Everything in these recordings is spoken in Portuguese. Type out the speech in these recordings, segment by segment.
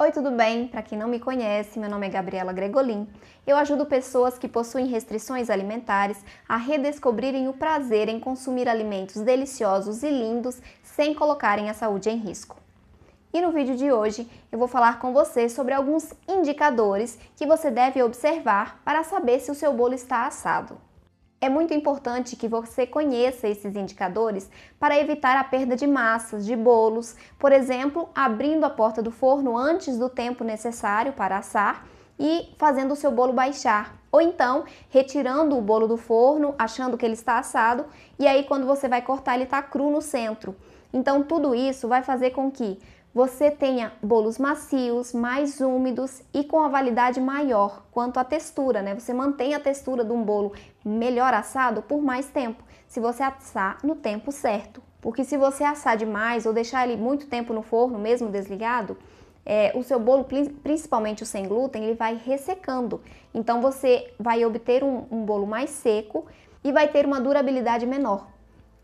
Oi, tudo bem? Para quem não me conhece, meu nome é Gabriela Gregolin. Eu ajudo pessoas que possuem restrições alimentares a redescobrirem o prazer em consumir alimentos deliciosos e lindos sem colocarem a saúde em risco. E no vídeo de hoje eu vou falar com você sobre alguns indicadores que você deve observar para saber se o seu bolo está assado. É muito importante que você conheça esses indicadores para evitar a perda de massas, de bolos, por exemplo, abrindo a porta do forno antes do tempo necessário para assar e fazendo o seu bolo baixar. Ou então, retirando o bolo do forno, achando que ele está assado, e aí quando você vai cortar ele está cru no centro. Então, tudo isso vai fazer com que você tenha bolos macios, mais úmidos e com a validade maior quanto à textura, né? Você mantém a textura de um bolo melhor assado por mais tempo, se você assar no tempo certo. Porque se você assar demais ou deixar ele muito tempo no forno, mesmo desligado, é, o seu bolo, principalmente o sem glúten, ele vai ressecando. Então você vai obter um, um bolo mais seco e vai ter uma durabilidade menor.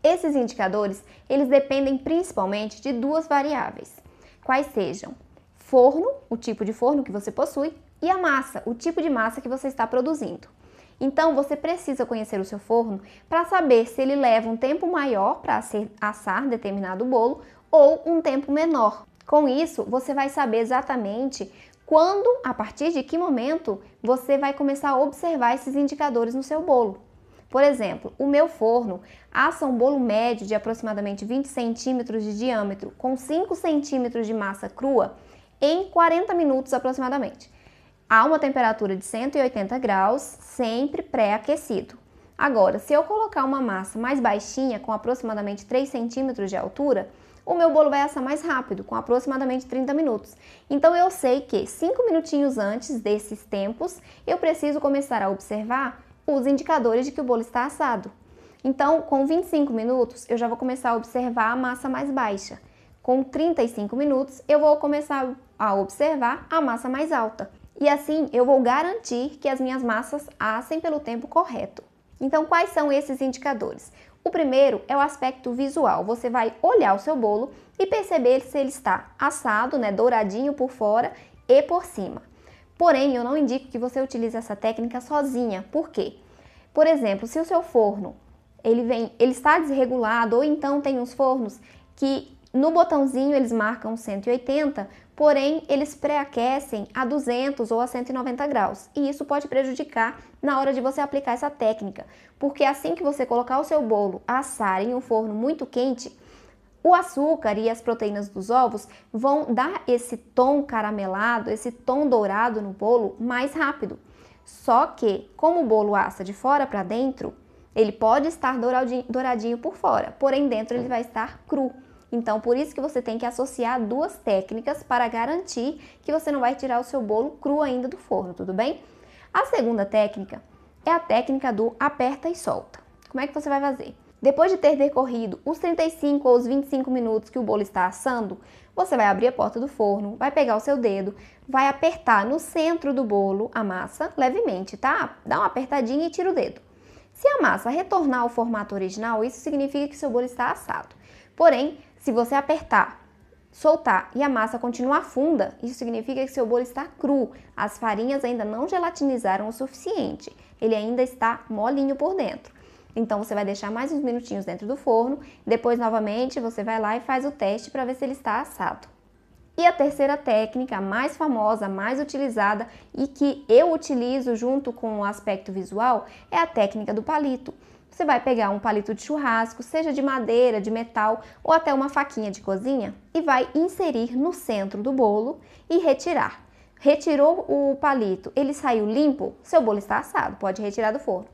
Esses indicadores, eles dependem principalmente de duas variáveis quais sejam forno, o tipo de forno que você possui, e a massa, o tipo de massa que você está produzindo. Então, você precisa conhecer o seu forno para saber se ele leva um tempo maior para assar determinado bolo ou um tempo menor. Com isso, você vai saber exatamente quando, a partir de que momento, você vai começar a observar esses indicadores no seu bolo. Por exemplo, o meu forno assa um bolo médio de aproximadamente 20 centímetros de diâmetro com 5 centímetros de massa crua em 40 minutos aproximadamente, a uma temperatura de 180 graus, sempre pré-aquecido. Agora, se eu colocar uma massa mais baixinha, com aproximadamente 3 centímetros de altura, o meu bolo vai assar mais rápido, com aproximadamente 30 minutos. Então eu sei que 5 minutinhos antes desses tempos, eu preciso começar a observar os indicadores de que o bolo está assado. Então, com 25 minutos, eu já vou começar a observar a massa mais baixa. Com 35 minutos, eu vou começar a observar a massa mais alta. E assim, eu vou garantir que as minhas massas assem pelo tempo correto. Então, quais são esses indicadores? O primeiro é o aspecto visual. Você vai olhar o seu bolo e perceber se ele está assado, né, douradinho por fora e por cima. Porém, eu não indico que você utilize essa técnica sozinha. Por quê? Por exemplo, se o seu forno ele vem, ele está desregulado ou então tem uns fornos que no botãozinho eles marcam 180, porém eles pré-aquecem a 200 ou a 190 graus. E isso pode prejudicar na hora de você aplicar essa técnica, porque assim que você colocar o seu bolo a assar em um forno muito quente, o açúcar e as proteínas dos ovos vão dar esse tom caramelado, esse tom dourado no bolo mais rápido. Só que, como o bolo assa de fora para dentro, ele pode estar douradinho, douradinho por fora, porém dentro ele vai estar cru. Então, por isso que você tem que associar duas técnicas para garantir que você não vai tirar o seu bolo cru ainda do forno, tudo bem? A segunda técnica é a técnica do aperta e solta. Como é que você vai fazer? Depois de ter decorrido os 35 ou os 25 minutos que o bolo está assando, você vai abrir a porta do forno, vai pegar o seu dedo, vai apertar no centro do bolo a massa levemente, tá? Dá uma apertadinha e tira o dedo. Se a massa retornar ao formato original, isso significa que seu bolo está assado. Porém, se você apertar, soltar e a massa continuar funda, isso significa que seu bolo está cru. As farinhas ainda não gelatinizaram o suficiente. Ele ainda está molinho por dentro. Então você vai deixar mais uns minutinhos dentro do forno, depois novamente você vai lá e faz o teste para ver se ele está assado. E a terceira técnica, mais famosa, mais utilizada e que eu utilizo junto com o aspecto visual, é a técnica do palito. Você vai pegar um palito de churrasco, seja de madeira, de metal ou até uma faquinha de cozinha, e vai inserir no centro do bolo e retirar. Retirou o palito, ele saiu limpo, seu bolo está assado, pode retirar do forno.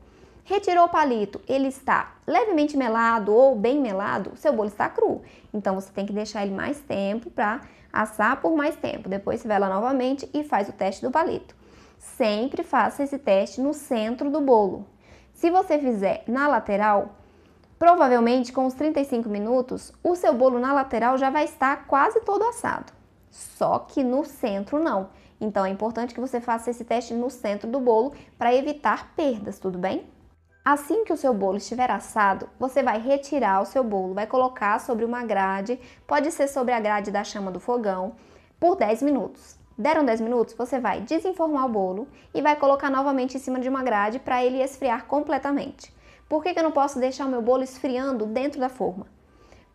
Retirou o palito, ele está levemente melado ou bem melado, seu bolo está cru. Então você tem que deixar ele mais tempo para assar por mais tempo. Depois você vai lá novamente e faz o teste do palito. Sempre faça esse teste no centro do bolo. Se você fizer na lateral, provavelmente com os 35 minutos, o seu bolo na lateral já vai estar quase todo assado. Só que no centro não. Então é importante que você faça esse teste no centro do bolo para evitar perdas, tudo bem? Assim que o seu bolo estiver assado, você vai retirar o seu bolo, vai colocar sobre uma grade, pode ser sobre a grade da chama do fogão, por 10 minutos. Deram 10 minutos, você vai desenformar o bolo e vai colocar novamente em cima de uma grade para ele esfriar completamente. Por que, que eu não posso deixar o meu bolo esfriando dentro da forma?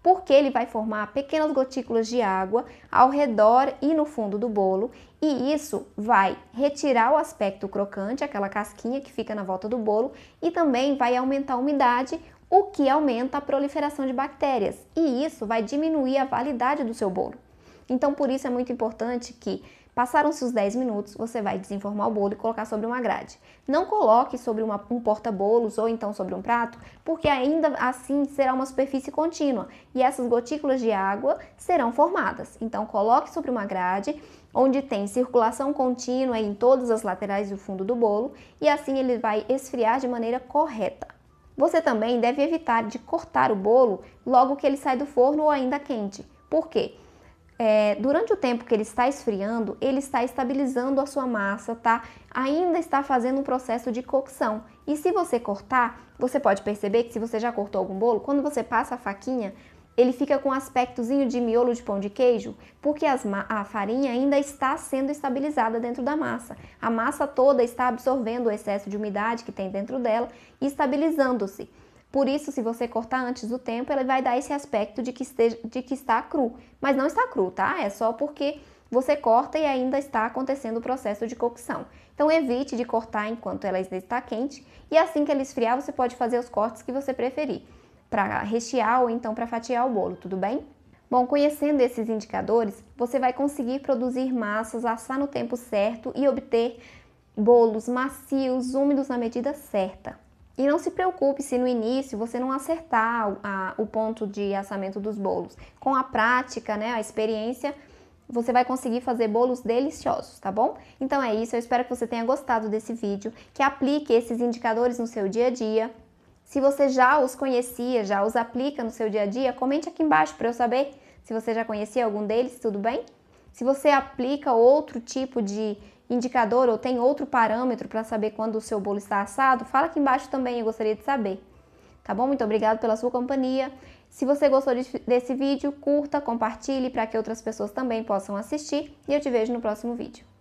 porque ele vai formar pequenas gotículas de água ao redor e no fundo do bolo, e isso vai retirar o aspecto crocante, aquela casquinha que fica na volta do bolo, e também vai aumentar a umidade, o que aumenta a proliferação de bactérias, e isso vai diminuir a validade do seu bolo. Então, por isso é muito importante que, passaram-se os 10 minutos, você vai desenformar o bolo e colocar sobre uma grade. Não coloque sobre uma, um porta-bolos ou então sobre um prato, porque ainda assim será uma superfície contínua e essas gotículas de água serão formadas. Então, coloque sobre uma grade onde tem circulação contínua em todas as laterais do fundo do bolo e assim ele vai esfriar de maneira correta. Você também deve evitar de cortar o bolo logo que ele sai do forno ou ainda quente. Por quê? é, durante o tempo que ele está esfriando, ele está estabilizando a sua massa, tá? Ainda está fazendo um processo de cocção. E se você cortar, você pode perceber que se você já cortou algum bolo, quando você passa a faquinha, ele fica com um aspectozinho de miolo de pão de queijo, porque a farinha ainda está sendo estabilizada dentro da massa. A massa toda está absorvendo o excesso de umidade que tem dentro dela e estabilizando-se. Por isso, se você cortar antes do tempo, ele vai dar esse aspecto de que, esteja, de que está cru. Mas não está cru, tá? É só porque você corta e ainda está acontecendo o processo de cocção. Então evite de cortar enquanto ela ainda está quente e assim que ela esfriar você pode fazer os cortes que você preferir, para rechear ou então para fatiar o bolo, tudo bem? Bom, conhecendo esses indicadores, você vai conseguir produzir massas, assar no tempo certo e obter bolos macios, úmidos na medida certa. E não se preocupe se no início você não acertar a, o ponto de assamento dos bolos. Com a prática, né, a experiência, você vai conseguir fazer bolos deliciosos, tá bom? Então é isso, eu espero que você tenha gostado desse vídeo, que aplique esses indicadores no seu dia a dia. Se você já os conhecia, já os aplica no seu dia a dia, comente aqui embaixo para eu saber se você já conhecia algum deles, tudo bem? Se você aplica outro tipo de indicador ou tem outro parâmetro para saber quando o seu bolo está assado, fala aqui embaixo também, eu gostaria de saber. Tá bom? Muito obrigado pela sua companhia. Se você gostou desse vídeo, curta, compartilhe para que outras pessoas também possam assistir e eu te vejo no próximo vídeo.